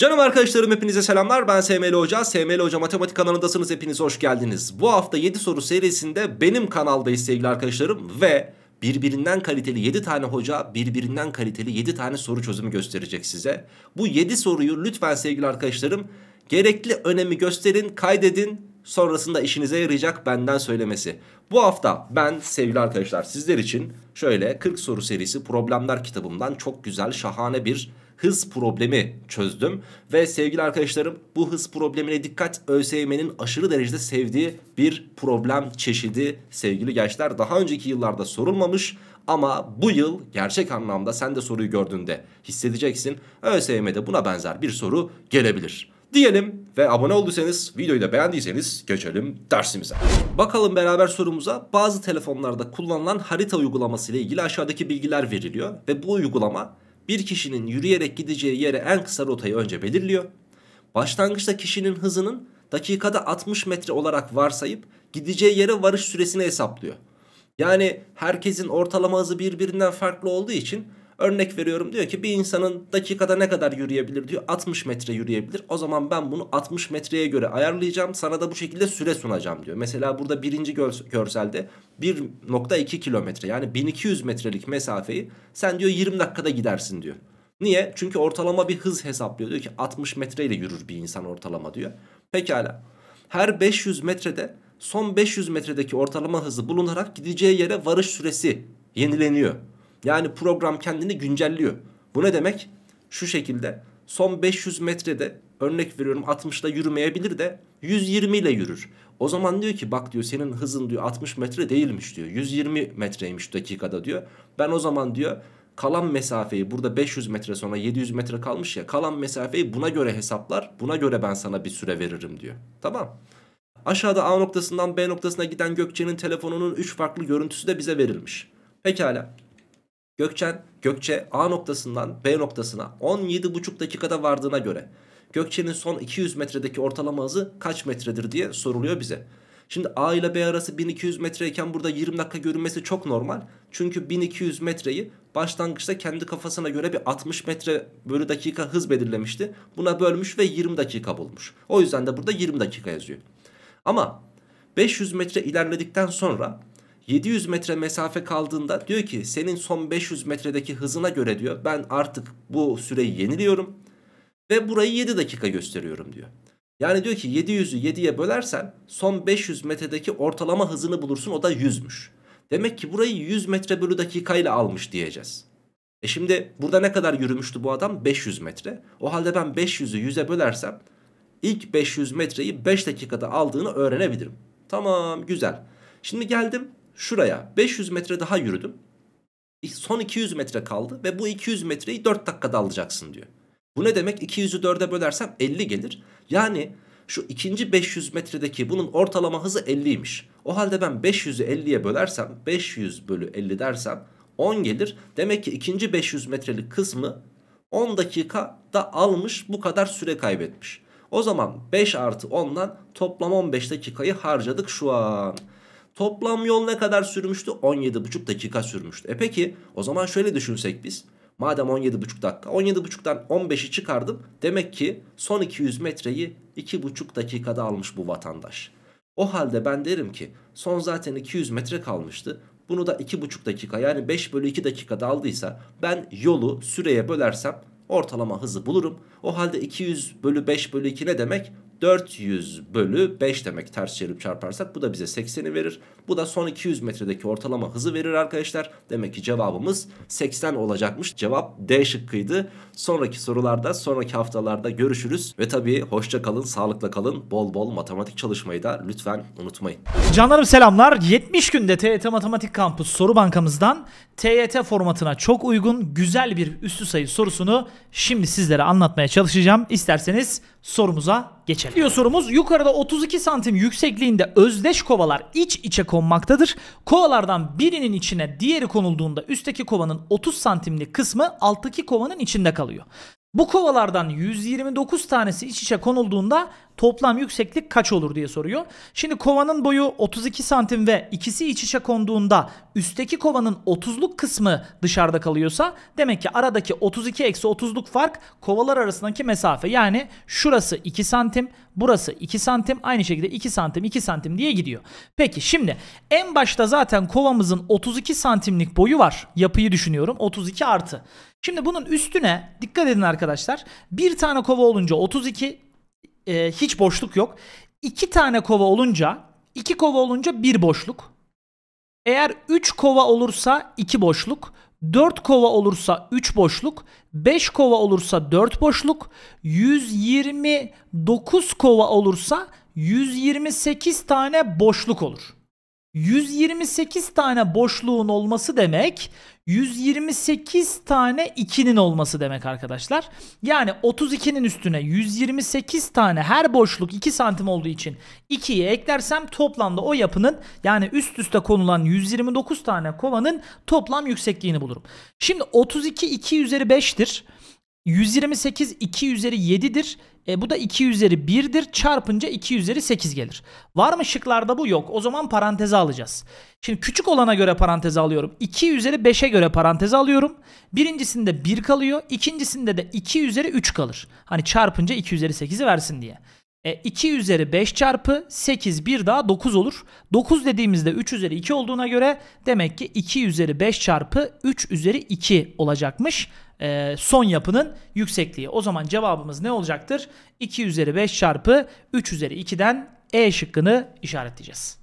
Canım arkadaşlarım hepinize selamlar ben SML Hoca. SML Hoca Matematik kanalındasınız hepiniz hoş geldiniz. Bu hafta 7 soru serisinde benim kanaldayız sevgili arkadaşlarım ve birbirinden kaliteli 7 tane hoca birbirinden kaliteli 7 tane soru çözümü gösterecek size. Bu 7 soruyu lütfen sevgili arkadaşlarım gerekli önemi gösterin kaydedin sonrasında işinize yarayacak benden söylemesi. Bu hafta ben sevgili arkadaşlar sizler için şöyle 40 soru serisi problemler kitabımdan çok güzel şahane bir hız problemi çözdüm. Ve sevgili arkadaşlarım bu hız problemine dikkat ÖSYM'nin aşırı derecede sevdiği bir problem çeşidi sevgili gençler. Daha önceki yıllarda sorulmamış ama bu yıl gerçek anlamda sen de soruyu gördüğünde hissedeceksin. ÖSYM'de buna benzer bir soru gelebilir diyelim ve abone olduysanız, videoyu da beğendiyseniz geçelim dersimize. Bakalım beraber sorumuza bazı telefonlarda kullanılan harita uygulaması ile ilgili aşağıdaki bilgiler veriliyor ve bu uygulama bir kişinin yürüyerek gideceği yere en kısa rotayı önce belirliyor. Başlangıçta kişinin hızının dakikada 60 metre olarak varsayıp gideceği yere varış süresini hesaplıyor. Yani herkesin ortalama hızı birbirinden farklı olduğu için Örnek veriyorum diyor ki bir insanın dakikada ne kadar yürüyebilir diyor. 60 metre yürüyebilir. O zaman ben bunu 60 metreye göre ayarlayacağım. Sana da bu şekilde süre sunacağım diyor. Mesela burada birinci görselde 1.2 kilometre yani 1200 metrelik mesafeyi sen diyor 20 dakikada gidersin diyor. Niye? Çünkü ortalama bir hız hesaplıyor. Diyor ki 60 metreyle yürür bir insan ortalama diyor. Pekala. Her 500 metrede son 500 metredeki ortalama hızı bulunarak gideceği yere varış süresi yenileniyor. Yani program kendini güncelliyor. Bu ne demek? Şu şekilde son 500 metrede örnek veriyorum 60'da yürümeyebilir de 120 ile yürür. O zaman diyor ki bak diyor senin hızın diyor 60 metre değilmiş diyor. 120 metreymiş dakikada diyor. Ben o zaman diyor kalan mesafeyi burada 500 metre sonra 700 metre kalmış ya kalan mesafeyi buna göre hesaplar. Buna göre ben sana bir süre veririm diyor. Tamam. Aşağıda A noktasından B noktasına giden Gökçe'nin telefonunun 3 farklı görüntüsü de bize verilmiş. Pekala. Gökçen, Gökçe A noktasından B noktasına 17,5 dakikada vardığına göre Gökçe'nin son 200 metredeki ortalama hızı kaç metredir diye soruluyor bize. Şimdi A ile B arası 1200 metreyken burada 20 dakika görünmesi çok normal. Çünkü 1200 metreyi başlangıçta kendi kafasına göre bir 60 metre bölü dakika hız belirlemişti. Buna bölmüş ve 20 dakika bulmuş. O yüzden de burada 20 dakika yazıyor. Ama 500 metre ilerledikten sonra 700 metre mesafe kaldığında diyor ki senin son 500 metredeki hızına göre diyor ben artık bu süreyi yeniliyorum ve burayı 7 dakika gösteriyorum diyor. Yani diyor ki 700'ü 7'ye bölersen son 500 metredeki ortalama hızını bulursun o da 100'müş. Demek ki burayı 100 metre bölü dakikayla almış diyeceğiz. E şimdi burada ne kadar yürümüştü bu adam? 500 metre. O halde ben 500'ü 100'e bölersem ilk 500 metreyi 5 dakikada aldığını öğrenebilirim. Tamam güzel. Şimdi geldim şuraya 500 metre daha yürüdüm. Son 200 metre kaldı ve bu 200 metreyi 4 dakikada alacaksın diyor. Bu ne demek? 200'ü 4'e bölersem 50 gelir. Yani şu ikinci 500 metredeki bunun ortalama hızı 50'ymiş. O halde ben 500'ü 50'ye bölersem 500 bölü 50 dersem 10 gelir. Demek ki ikinci 500 metrelik kısmı 10 dakika da almış bu kadar süre kaybetmiş. O zaman 5 artı 10'dan toplam 15 dakikayı harcadık şu an. Toplam yol ne kadar sürmüştü? 17,5 dakika sürmüştü. E peki o zaman şöyle düşünsek biz. Madem 17,5 dakika 17,5'tan 15'i çıkardım. Demek ki son 200 metreyi 2,5 dakikada almış bu vatandaş. O halde ben derim ki son zaten 200 metre kalmıştı. Bunu da 2,5 dakika yani 5 bölü 2 dakikada aldıysa ben yolu süreye bölersem ortalama hızı bulurum. O halde 200 bölü 5 bölü 2 ne demek? 400 bölü 5 demek ters çevirip çarparsak bu da bize 80'i verir. Bu da son 200 metredeki ortalama hızı verir arkadaşlar. Demek ki cevabımız 80 olacakmış. Cevap D şıkkıydı. Sonraki sorularda sonraki haftalarda görüşürüz. Ve tabii hoşça kalın, sağlıkla kalın. Bol bol matematik çalışmayı da lütfen unutmayın. Canlarım selamlar. 70 günde TYT Matematik Kampüs soru bankamızdan TYT formatına çok uygun güzel bir üstü sayı sorusunu şimdi sizlere anlatmaya çalışacağım. İsterseniz sorumuza geçelim. Diyor sorumuz yukarıda 32 santim yüksekliğinde özdeş kovalar iç içe konmaktadır. Kovalardan birinin içine diğeri konulduğunda üstteki kovanın 30 santimlik kısmı alttaki kovanın içinde kalıyor. Bu kovalardan 129 tanesi iç içe konulduğunda toplam yükseklik kaç olur diye soruyor. Şimdi kovanın boyu 32 santim ve ikisi iç içe konduğunda üstteki kovanın 30'luk kısmı dışarıda kalıyorsa demek ki aradaki 32 eksi 30'luk fark kovalar arasındaki mesafe. Yani şurası 2 santim burası 2 santim aynı şekilde 2 santim 2 santim diye gidiyor. Peki şimdi en başta zaten kovamızın 32 santimlik boyu var. Yapıyı düşünüyorum 32 artı. Şimdi bunun üstüne dikkat edin arkadaşlar. Bir tane kova olunca 32 e, hiç boşluk yok. İki tane kova olunca iki kova olunca bir boşluk. Eğer 3 kova olursa 2 boşluk, 4 kova olursa 3 boşluk, 5 kova olursa 4 boşluk, 129 kova olursa 128 tane boşluk olur. 128 tane boşluğun olması demek 128 tane 2'nin olması demek arkadaşlar. Yani 32'nin üstüne 128 tane her boşluk 2 santim olduğu için 2'ye eklersem toplamda o yapının yani üst üste konulan 129 tane kovanın toplam yüksekliğini bulurum. Şimdi 32 2 üzeri 5'tir. 128 2 üzeri 7'dir. E, bu da 2 üzeri 1'dir. Çarpınca 2 üzeri 8 gelir. Var mı şıklarda bu? Yok. O zaman paranteze alacağız. Şimdi küçük olana göre paranteze alıyorum. 2 üzeri 5'e göre paranteze alıyorum. Birincisinde 1 kalıyor. ikincisinde de 2 üzeri 3 kalır. Hani çarpınca 2 üzeri 8'i versin diye. E, 2 üzeri 5 çarpı 8 bir daha 9 olur. 9 dediğimizde 3 üzeri 2 olduğuna göre demek ki 2 üzeri 5 çarpı 3 üzeri 2 olacakmış e, son yapının yüksekliği. O zaman cevabımız ne olacaktır? 2 üzeri 5 çarpı 3 üzeri 2'den E şıkkını işaretleyeceğiz.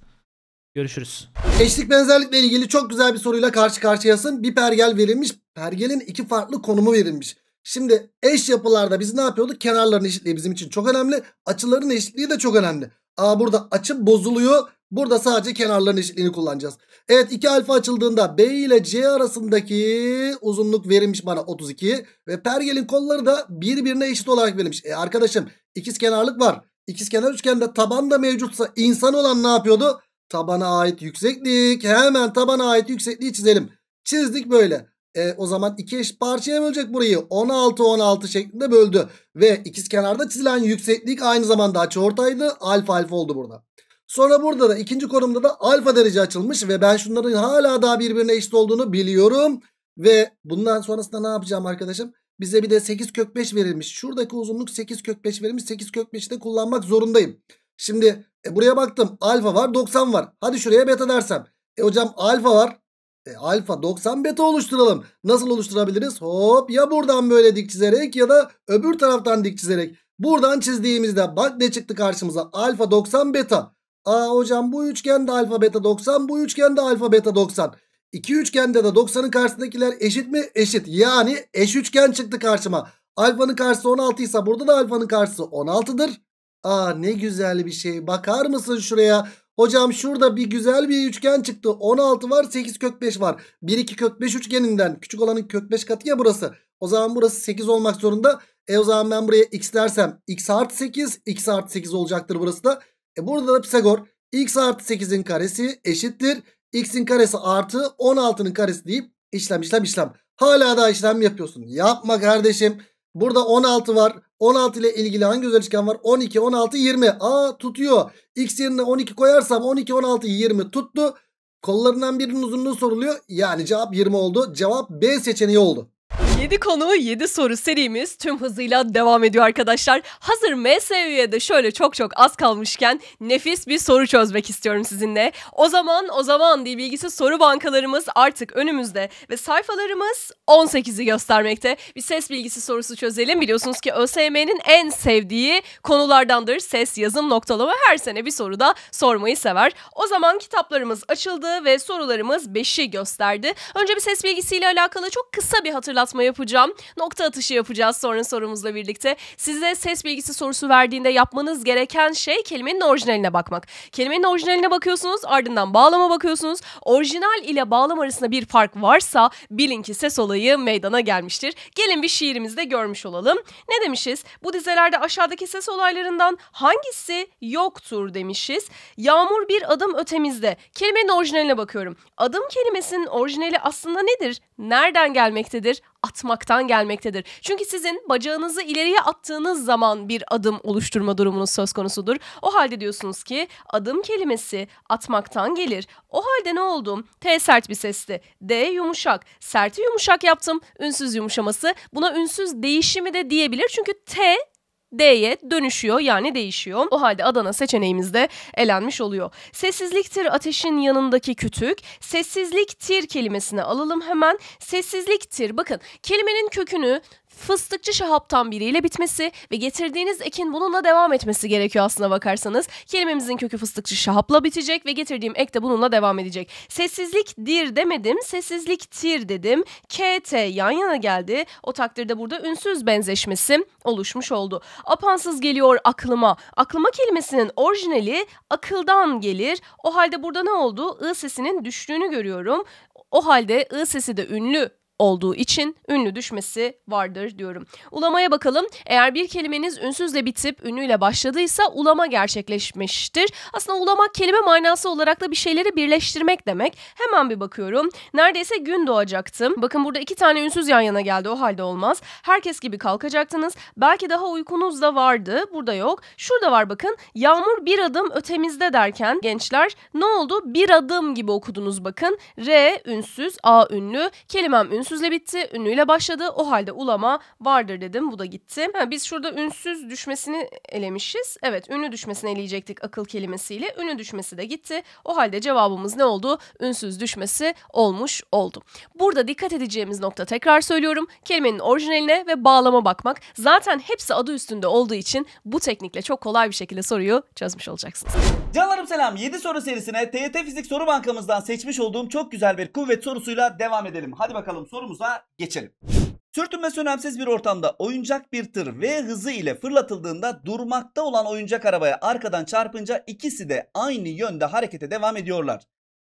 Görüşürüz. Eşlik benzerlikle ilgili çok güzel bir soruyla karşı karşıyasın. Bir pergel verilmiş. Pergelin iki farklı konumu verilmiş. Şimdi eş yapılarda biz ne yapıyorduk? Kenarların eşitliği bizim için çok önemli. Açıların eşitliği de çok önemli. Aa burada açı bozuluyor. Burada sadece kenarların eşitliğini kullanacağız. Evet 2 alfa açıldığında B ile C arasındaki uzunluk verilmiş bana 32. Ve pergelin kolları da birbirine eşit olarak verilmiş. E arkadaşım ikiz kenarlık var. İkiz kenar üçgende taban da mevcutsa insan olan ne yapıyordu? Tabana ait yükseklik. Hemen tabana ait yüksekliği çizelim. Çizdik böyle. E, o zaman iki eşit parçaya bölecek burayı. 16 16 şeklinde böldü. Ve ikiz kenarda çizilen yükseklik aynı zamanda açıortaydı. Alfa alfa oldu burada. Sonra burada da ikinci konumda da alfa derece açılmış ve ben şunların hala daha birbirine eşit olduğunu biliyorum. Ve bundan sonrasında ne yapacağım arkadaşım? Bize bir de 8 kök 5 verilmiş. Şuradaki uzunluk 8 kök 5 verilmiş. 8 kök 5'i de kullanmak zorundayım. Şimdi e, buraya baktım. Alfa var 90 var. Hadi şuraya beta dersem. E hocam alfa var. E, alfa 90 beta oluşturalım. Nasıl oluşturabiliriz? Hop ya buradan böyle dik çizerek ya da öbür taraftan dik çizerek. Buradan çizdiğimizde bak ne çıktı karşımıza. Alfa 90 beta. Aa hocam bu üçgende alfa beta 90 bu üçgende alfa beta 90. İki üçgende de 90'ın karşısındakiler eşit mi? Eşit. Yani eş üçgen çıktı karşıma. Alfanın karşısı 16 ise burada da alfanın karşısı 16'dır. Aa ne güzel bir şey. Bakar mısın şuraya? Hocam şurada bir güzel bir üçgen çıktı. 16 var 8 kök 5 var. 1 2 kök 5 üçgeninden küçük olanın kök 5 katı ya burası. O zaman burası 8 olmak zorunda. E o zaman ben buraya x dersem x artı 8 x artı 8 olacaktır burası da. E burada da Pisagor x artı 8'in karesi eşittir. x'in karesi artı 16'nın karesi deyip işlem işlem işlem. Hala daha işlem yapıyorsun. Yapma kardeşim. Burada 16 var. 16 ile ilgili hangi özel üçgen var? 12, 16, 20. Aa tutuyor. X yerine 12 koyarsam 12, 16, 20 tuttu. Kollarından birinin uzunluğu soruluyor. Yani cevap 20 oldu. Cevap B seçeneği oldu. 7 konu 7 soru serimiz tüm hızıyla devam ediyor arkadaşlar. Hazır MSU'ya da şöyle çok çok az kalmışken nefis bir soru çözmek istiyorum sizinle. O zaman o zaman diye bilgisi soru bankalarımız artık önümüzde ve sayfalarımız 18'i göstermekte. Bir ses bilgisi sorusu çözelim. Biliyorsunuz ki ÖSYM'nin en sevdiği konulardandır. Ses, yazım, noktalama her sene bir soru da sormayı sever. O zaman kitaplarımız açıldı ve sorularımız 5'i gösterdi. Önce bir ses bilgisiyle alakalı çok kısa bir hatırlatma yapacağım. Nokta atışı yapacağız sonra sorumuzla birlikte. Size ses bilgisi sorusu verdiğinde yapmanız gereken şey kelimenin orijinaline bakmak. Kelimenin orijinaline bakıyorsunuz ardından bağlama bakıyorsunuz. Orijinal ile bağlam arasında bir fark varsa bilin ki ses olayı meydana gelmiştir. Gelin bir şiirimizde görmüş olalım. Ne demişiz? Bu dizelerde aşağıdaki ses olaylarından hangisi yoktur demişiz. Yağmur bir adım ötemizde. Kelimenin orijinaline bakıyorum. Adım kelimesinin orijinali aslında nedir? Nereden gelmektedir? atmaktan gelmektedir. Çünkü sizin bacağınızı ileriye attığınız zaman bir adım oluşturma durumunuz söz konusudur. O halde diyorsunuz ki adım kelimesi atmaktan gelir. O halde ne oldum? T sert bir sesti. D yumuşak. Serti yumuşak yaptım. Ünsüz yumuşaması. Buna ünsüz değişimi de diyebilir. Çünkü T D'ye dönüşüyor yani değişiyor. O halde Adana seçeneğimiz de elenmiş oluyor. Sessizliktir ateşin yanındaki kütük. Sessizliktir kelimesini alalım hemen. Sessizliktir bakın kelimenin kökünü fıstıkçı şahaptan biriyle bitmesi ve getirdiğiniz ekin bununla devam etmesi gerekiyor aslına bakarsanız. Kelimemizin kökü fıstıkçı şahapla bitecek ve getirdiğim ek de bununla devam edecek. Sessizlik dir demedim, sessizlik tir dedim. KT yan yana geldi. O takdirde burada ünsüz benzeşmesi oluşmuş oldu. Apansız geliyor aklıma. Aklıma kelimesinin orijinali akıldan gelir. O halde burada ne oldu? I sesinin düştüğünü görüyorum. O halde ı sesi de ünlü olduğu için ünlü düşmesi vardır diyorum. Ulamaya bakalım. Eğer bir kelimeniz ünsüzle bitip ünlüyle başladıysa ulama gerçekleşmiştir. Aslında ulamak kelime manası olarak da bir şeyleri birleştirmek demek. Hemen bir bakıyorum. Neredeyse gün doğacaktım. Bakın burada iki tane ünsüz yan yana geldi. O halde olmaz. Herkes gibi kalkacaktınız. Belki daha uykunuz da vardı. Burada yok. Şurada var bakın. Yağmur bir adım ötemizde derken gençler ne oldu? Bir adım gibi okudunuz bakın. R ünsüz, A ünlü, kelimem ünsüz ünsüzle bitti, ünlüyle başladı. O halde ulama vardır dedim. Bu da gitti. Ha, biz şurada ünsüz düşmesini elemişiz. Evet ünlü düşmesini eleyecektik akıl kelimesiyle. Ünlü düşmesi de gitti. O halde cevabımız ne oldu? Ünsüz düşmesi olmuş oldu. Burada dikkat edeceğimiz nokta tekrar söylüyorum. Kelimenin orijinaline ve bağlama bakmak. Zaten hepsi adı üstünde olduğu için bu teknikle çok kolay bir şekilde soruyu çözmüş olacaksınız. Canlarım selam. 7 soru serisine TYT Fizik Soru Bankamızdan seçmiş olduğum çok güzel bir kuvvet sorusuyla devam edelim. Hadi bakalım sorumuza geçelim. Sürtünmesi önemsiz bir ortamda oyuncak bir tır V hızı ile fırlatıldığında durmakta olan oyuncak arabaya arkadan çarpınca ikisi de aynı yönde harekete devam ediyorlar.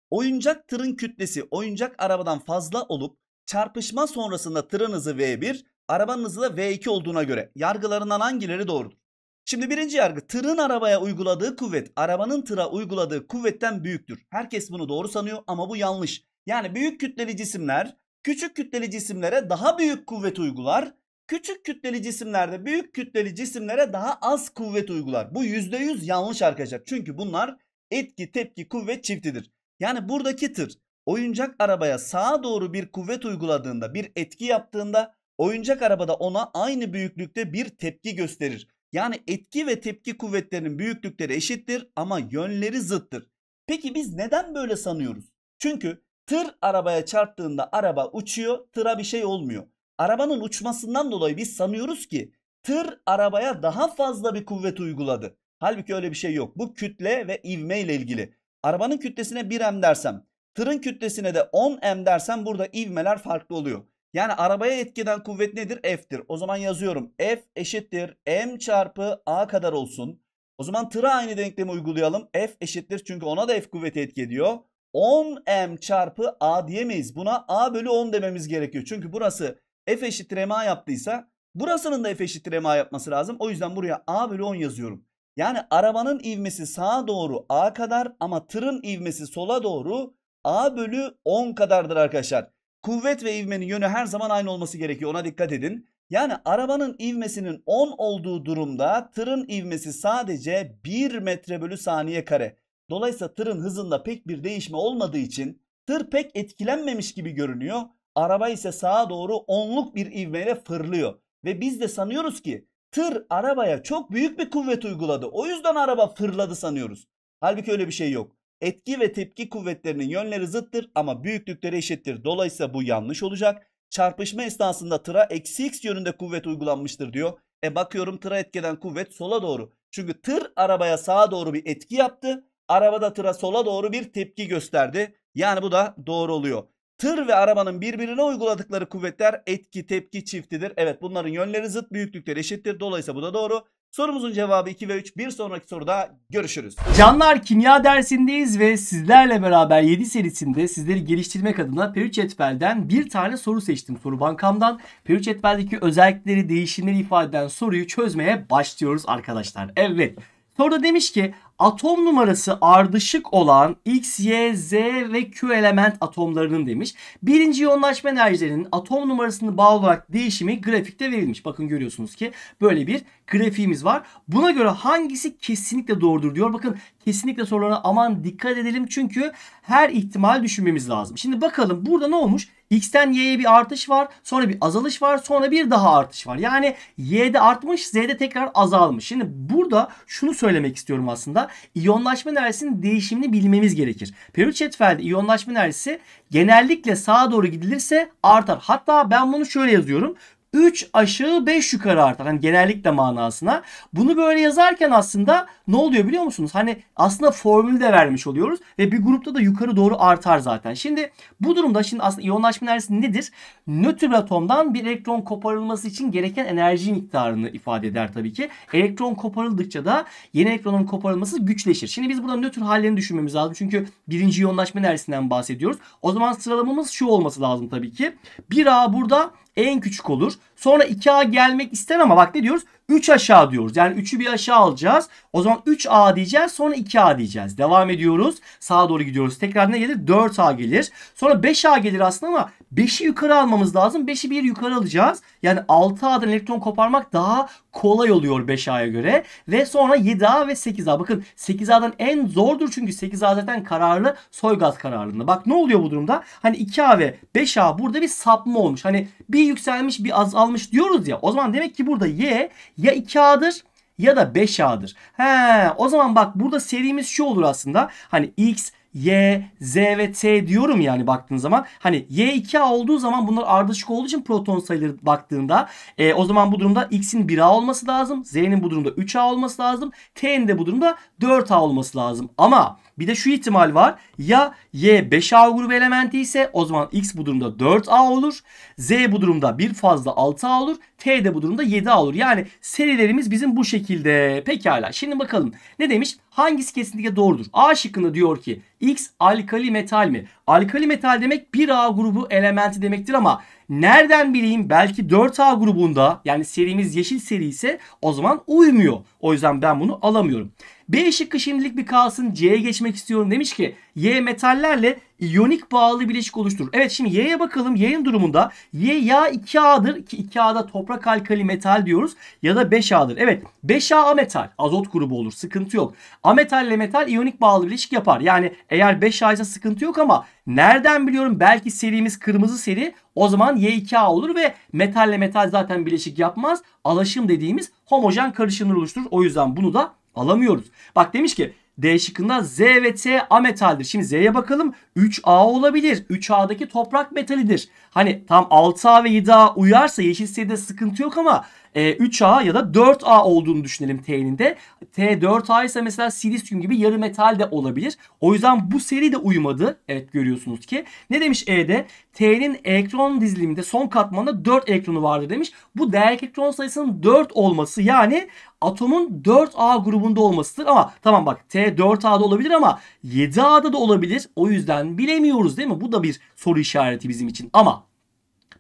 Oyuncak tırın kütlesi oyuncak arabadan fazla olup çarpışma sonrasında tırın hızı V1, arabanın hızı da V2 olduğuna göre yargılarından hangileri doğrudur? Şimdi birinci yargı tırın arabaya uyguladığı kuvvet arabanın tıra uyguladığı kuvvetten büyüktür. Herkes bunu doğru sanıyor ama bu yanlış. Yani büyük kütleli cisimler küçük kütleli cisimlere daha büyük kuvvet uygular. Küçük kütleli cisimlerde büyük kütleli cisimlere daha az kuvvet uygular. Bu %100 yanlış arkadaşlar. Çünkü bunlar etki tepki kuvvet çiftidir. Yani buradaki tır oyuncak arabaya sağa doğru bir kuvvet uyguladığında bir etki yaptığında oyuncak arabada ona aynı büyüklükte bir tepki gösterir. Yani etki ve tepki kuvvetlerinin büyüklükleri eşittir ama yönleri zıttır. Peki biz neden böyle sanıyoruz? Çünkü Tır arabaya çarptığında araba uçuyor, tıra bir şey olmuyor. Arabanın uçmasından dolayı biz sanıyoruz ki tır arabaya daha fazla bir kuvvet uyguladı. Halbuki öyle bir şey yok. Bu kütle ve ivme ile ilgili. Arabanın kütlesine 1m dersem, tırın kütlesine de 10m dersem burada ivmeler farklı oluyor. Yani arabaya etkiden kuvvet nedir? F'tir. O zaman yazıyorum. F eşittir m çarpı a kadar olsun. O zaman tıra aynı denklemi uygulayalım. F eşittir çünkü ona da F kuvveti etki ediyor. 10m çarpı a diyemeyiz. Buna a bölü 10 dememiz gerekiyor. Çünkü burası f eşittir ma yaptıysa burasının da f eşittir ma yapması lazım. O yüzden buraya a bölü 10 yazıyorum. Yani arabanın ivmesi sağa doğru a kadar ama tırın ivmesi sola doğru a bölü 10 kadardır arkadaşlar. Kuvvet ve ivmenin yönü her zaman aynı olması gerekiyor. Ona dikkat edin. Yani arabanın ivmesinin 10 olduğu durumda tırın ivmesi sadece 1 metre bölü saniye kare. Dolayısıyla tırın hızında pek bir değişme olmadığı için tır pek etkilenmemiş gibi görünüyor. Araba ise sağa doğru onluk bir ivmeyle fırlıyor. Ve biz de sanıyoruz ki tır arabaya çok büyük bir kuvvet uyguladı. O yüzden araba fırladı sanıyoruz. Halbuki öyle bir şey yok. Etki ve tepki kuvvetlerinin yönleri zıttır ama büyüklükleri eşittir. Dolayısıyla bu yanlış olacak. Çarpışma esnasında tıra eksi x yönünde kuvvet uygulanmıştır diyor. E bakıyorum tıra etkeden kuvvet sola doğru. Çünkü tır arabaya sağa doğru bir etki yaptı. Arabada tıra sola doğru bir tepki gösterdi. Yani bu da doğru oluyor. Tır ve arabanın birbirine uyguladıkları kuvvetler etki tepki çiftidir. Evet bunların yönleri zıt büyüklükleri eşittir. Dolayısıyla bu da doğru. Sorumuzun cevabı 2 ve 3. Bir sonraki soruda görüşürüz. Canlar kimya dersindeyiz ve sizlerle beraber 7 serisinde sizleri geliştirmek adına Perüç Etbel'den bir tane soru seçtim soru bankamdan. Perüç Etbel'deki özellikleri değişimleri ifade eden soruyu çözmeye başlıyoruz arkadaşlar. Evet soruda demiş ki atom numarası ardışık olan X, Y, Z ve Q element atomlarının demiş. Birinci yoğunlaşma enerjilerinin atom numarasını bağlı olarak değişimi grafikte verilmiş. Bakın görüyorsunuz ki böyle bir grafiğimiz var. Buna göre hangisi kesinlikle doğrudur diyor. Bakın kesinlikle sorularına aman dikkat edelim çünkü her ihtimal düşünmemiz lazım. Şimdi bakalım burada ne olmuş? X'ten Y'ye bir artış var. Sonra bir azalış var. Sonra bir daha artış var. Yani Y'de artmış, Z'de tekrar azalmış. Şimdi burada şunu söylemek istiyorum aslında. İyonlaşma enerjisinin değişimini bilmemiz gerekir. Periyot çetvelde iyonlaşma enerjisi genellikle sağa doğru gidilirse artar. Hatta ben bunu şöyle yazıyorum. 3 aşağı 5 yukarı artar. Hani genellikle manasına. Bunu böyle yazarken aslında ne oluyor biliyor musunuz? Hani aslında formülü de vermiş oluyoruz ve bir grupta da yukarı doğru artar zaten. Şimdi bu durumda şimdi aslında iyonlaşma enerjisi nedir? Nötr atomdan bir elektron koparılması için gereken enerji miktarını ifade eder tabii ki. Elektron koparıldıkça da yeni elektronun koparılması güçleşir. Şimdi biz burada nötr hallerini düşünmemiz lazım. Çünkü birinci iyonlaşma enerjisinden bahsediyoruz. O zaman sıralamamız şu olması lazım tabii ki. 1A burada en küçük olur. Sonra 2A gelmek ister ama bak ne diyoruz? 3 aşağı diyoruz. Yani 3'ü bir aşağı alacağız. O zaman 3A diyeceğiz. Sonra 2A diyeceğiz. Devam ediyoruz. Sağa doğru gidiyoruz. Tekrar ne gelir? 4A gelir. Sonra 5A gelir aslında ama 5'i yukarı almamız lazım. 5'i bir yukarı alacağız. Yani 6A'dan elektron koparmak daha kolay oluyor 5A'ya göre. Ve sonra 7A ve 8A. Bakın 8A'dan en zordur çünkü 8A zaten kararlı soy gaz kararlılığında. Bak ne oluyor bu durumda? Hani 2A ve 5A burada bir sapma olmuş. Hani bir yükselmiş bir azalmış diyoruz ya. O zaman demek ki burada Y ya 2A'dır ya da 5A'dır. He, o zaman bak burada serimiz şu olur aslında. Hani X, Y, Z ve T diyorum yani baktığın zaman. Hani Y 2A olduğu zaman bunlar ardışık olduğu için proton sayıları baktığında e, o zaman bu durumda X'in 1A olması lazım. Z'nin bu durumda 3A olması lazım. T'nin de bu durumda 4A olması lazım. Ama bir de şu ihtimal var. Ya Y 5A grubu elementi ise o zaman X bu durumda 4A olur. Z bu durumda bir fazla 6A olur. T de bu durumda 7A olur. Yani serilerimiz bizim bu şekilde. Pekala. Şimdi bakalım. Ne demiş? Hangisi kesinlikle doğrudur? A şıkkında diyor ki X alkali metal mi? Alkali metal demek 1A grubu elementi demektir ama nereden bileyim belki 4A grubunda yani serimiz yeşil seri ise o zaman uymuyor. O yüzden ben bunu alamıyorum. B şıkkı şimdilik bir kalsın C'ye geçmek istiyorum demiş ki Y metallerle iyonik bağlı bileşik oluşturur. Evet şimdi Y'ye bakalım. Y'nin durumunda Y ya 2A'dır ki 2A'da toprak alkali metal diyoruz ya da 5A'dır. Evet 5A metal azot grubu olur sıkıntı yok. A metalle metal iyonik bağlı bileşik yapar. Yani eğer 5A ise sıkıntı yok ama nereden biliyorum belki serimiz kırmızı seri o zaman Y2A olur ve metalle metal zaten bileşik yapmaz. Alaşım dediğimiz homojen karışımlar oluşturur. O yüzden bunu da alamıyoruz. Bak demiş ki D şıkkında Z ve T A metaldir. Şimdi Z'ye bakalım. 3A olabilir. 3A'daki toprak metalidir. Hani tam 6A ve 7A uyarsa yeşil sitede sıkıntı yok ama e, 3A ya da 4A olduğunu düşünelim T'nin de. T 4A ise mesela silisyum gibi yarı metal de olabilir. O yüzden bu seri de uymadı. Evet görüyorsunuz ki. Ne demiş E'de? T'nin elektron diziliminde son katmanda 4 elektronu vardır demiş. Bu değer elektron sayısının 4 olması yani atomun 4A grubunda olmasıdır ama tamam bak T 4A'da olabilir ama 7A'da da olabilir. O yüzden bilemiyoruz değil mi? Bu da bir soru işareti bizim için. Ama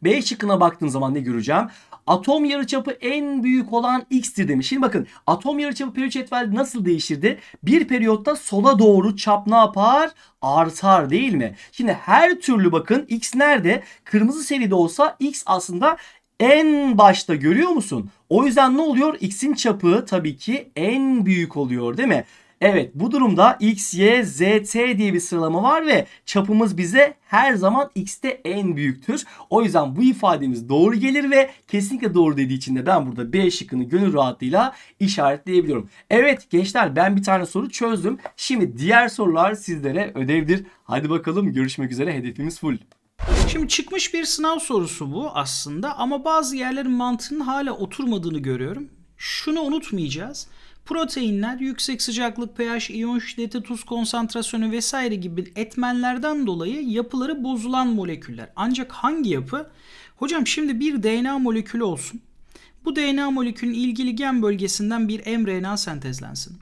B şıkkına baktığın zaman ne göreceğim? Atom yarıçapı en büyük olan x'tir demiş. Şimdi bakın atom yarıçapı periyot cetvelde nasıl değişirdi? Bir periyotta sola doğru çap ne yapar? Artar değil mi? Şimdi her türlü bakın x nerede? Kırmızı seride olsa x aslında en başta görüyor musun? O yüzden ne oluyor? X'in çapı tabii ki en büyük oluyor değil mi? Evet bu durumda x, y, z, t diye bir sıralama var ve çapımız bize her zaman x'te en büyüktür. O yüzden bu ifademiz doğru gelir ve kesinlikle doğru dediği için de ben burada B şıkkını gönül rahatlığıyla işaretleyebiliyorum. Evet gençler ben bir tane soru çözdüm. Şimdi diğer sorular sizlere ödevdir. Hadi bakalım görüşmek üzere hedefimiz full. Şimdi çıkmış bir sınav sorusu bu aslında ama bazı yerlerin mantığının hala oturmadığını görüyorum. Şunu unutmayacağız. Proteinler yüksek sıcaklık, pH, iyon şiddeti, tuz konsantrasyonu vesaire gibi etmenlerden dolayı yapıları bozulan moleküller. Ancak hangi yapı? Hocam şimdi bir DNA molekülü olsun. Bu DNA molekülün ilgili gen bölgesinden bir mRNA sentezlensin.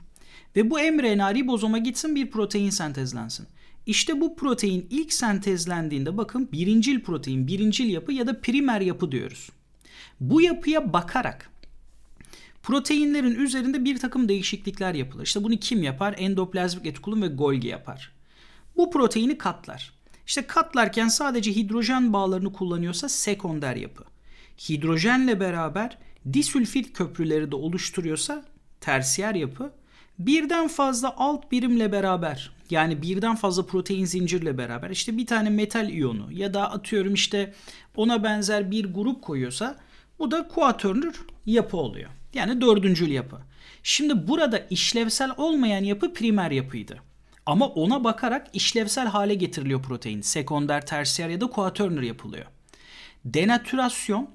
Ve bu mRNA ribozoma gitsin bir protein sentezlensin. İşte bu protein ilk sentezlendiğinde bakın birincil protein, birincil yapı ya da primer yapı diyoruz. Bu yapıya bakarak Proteinlerin üzerinde bir takım değişiklikler yapılır. İşte bunu kim yapar? Endoplazmik retikulum ve Golgi yapar. Bu proteini katlar. İşte katlarken sadece hidrojen bağlarını kullanıyorsa sekonder yapı. Hidrojenle beraber disülfit köprüleri de oluşturuyorsa tersiyer yapı. Birden fazla alt birimle beraber yani birden fazla protein zincirle beraber işte bir tane metal iyonu ya da atıyorum işte ona benzer bir grup koyuyorsa bu da kuatörnür yapı oluyor. Yani dördüncül yapı. Şimdi burada işlevsel olmayan yapı primer yapıydı. Ama ona bakarak işlevsel hale getiriliyor protein. Sekonder, tersiyer ya da kuatörnür yapılıyor. Denatürasyon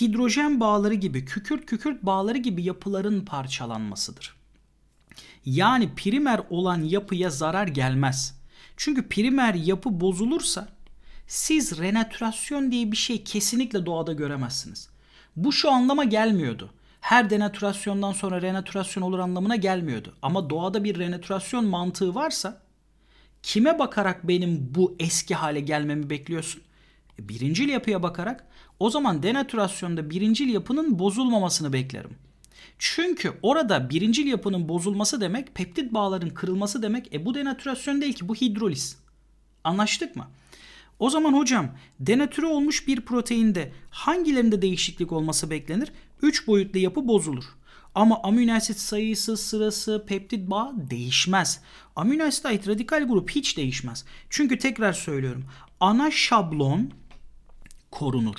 hidrojen bağları gibi, kükürt kükürt bağları gibi yapıların parçalanmasıdır. Yani primer olan yapıya zarar gelmez. Çünkü primer yapı bozulursa siz renatürasyon diye bir şey kesinlikle doğada göremezsiniz. Bu şu anlama gelmiyordu her denatürasyondan sonra renatürasyon olur anlamına gelmiyordu. Ama doğada bir renatürasyon mantığı varsa kime bakarak benim bu eski hale gelmemi bekliyorsun? E, birincil yapıya bakarak o zaman denatürasyonda birincil yapının bozulmamasını beklerim. Çünkü orada birincil yapının bozulması demek peptit bağların kırılması demek. E bu denatürasyon değil ki bu hidroliz. Anlaştık mı? O zaman hocam denatüre olmuş bir proteinde hangilerinde değişiklik olması beklenir? 3 boyutlu yapı bozulur. Ama amino asit sayısı, sırası, peptit bağ değişmez. Amino asit ait radikal grup hiç değişmez. Çünkü tekrar söylüyorum. Ana şablon korunur.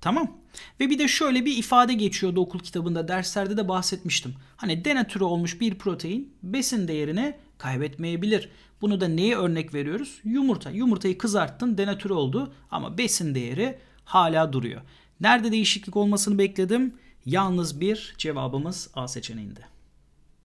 Tamam. Ve bir de şöyle bir ifade geçiyordu okul kitabında derslerde de bahsetmiştim. Hani denatüre olmuş bir protein besin değerine kaybetmeyebilir. Bunu da neye örnek veriyoruz? Yumurta. Yumurtayı kızarttın denatüre oldu ama besin değeri hala duruyor. Nerede değişiklik olmasını bekledim? Yalnız bir cevabımız A seçeneğinde.